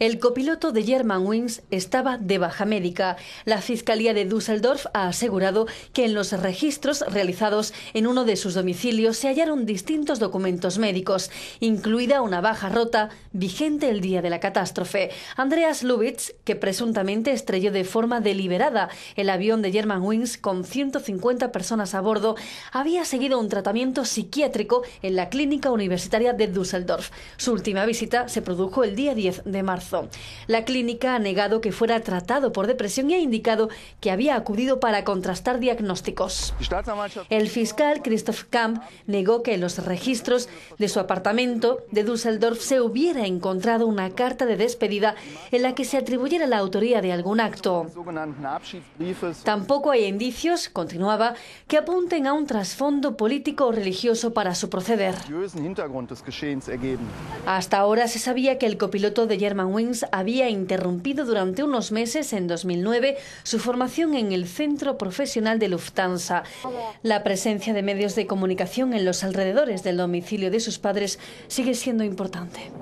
El copiloto de Wings estaba de baja médica. La Fiscalía de Düsseldorf ha asegurado que en los registros realizados en uno de sus domicilios se hallaron distintos documentos médicos, incluida una baja rota vigente el día de la catástrofe. Andreas Lubitz, que presuntamente estrelló de forma deliberada el avión de Wings con 150 personas a bordo, había seguido un tratamiento psiquiátrico en la Clínica Universitaria de Düsseldorf. Su última visita se produjo el día 10 de marzo. La clínica ha negado que fuera tratado por depresión y ha indicado que había acudido para contrastar diagnósticos. El fiscal Christoph Kamp negó que en los registros de su apartamento de Düsseldorf se hubiera encontrado una carta de despedida en la que se atribuyera la autoría de algún acto. Tampoco hay indicios, continuaba, que apunten a un trasfondo político o religioso para su proceder. Hasta ahora se sabía que el copiloto de German había interrumpido durante unos meses en 2009 su formación en el Centro Profesional de Lufthansa. La presencia de medios de comunicación en los alrededores del domicilio de sus padres sigue siendo importante.